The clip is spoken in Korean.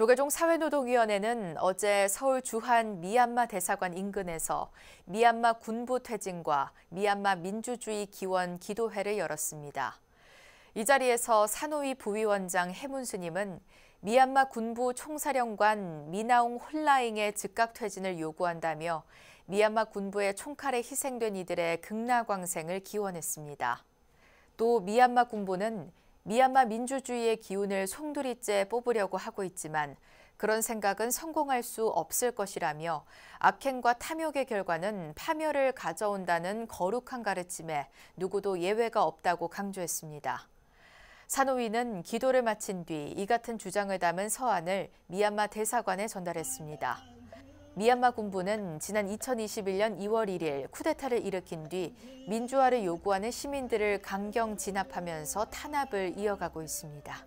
조계종 사회노동위원회는 어제 서울 주한 미얀마 대사관 인근에서 미얀마 군부 퇴진과 미얀마 민주주의 기원 기도회를 열었습니다. 이 자리에서 산호위 부위원장 해문수님은 미얀마 군부 총사령관 미나옹 홀라잉의 즉각 퇴진을 요구한다며 미얀마 군부의 총칼에 희생된 이들의 극락왕생을 기원했습니다. 또 미얀마 군부는 미얀마 민주주의의 기운을 송두리째 뽑으려고 하고 있지만 그런 생각은 성공할 수 없을 것이라며 악행과 탐욕의 결과는 파멸을 가져온다는 거룩한 가르침에 누구도 예외가 없다고 강조했습니다. 산호위는 기도를 마친 뒤 이 같은 주장을 담은 서한을 미얀마 대사관에 전달했습니다. 미얀마 군부는 지난 2021년 2월 1일 쿠데타를 일으킨 뒤 민주화를 요구하는 시민들을 강경 진압하면서 탄압을 이어가고 있습니다.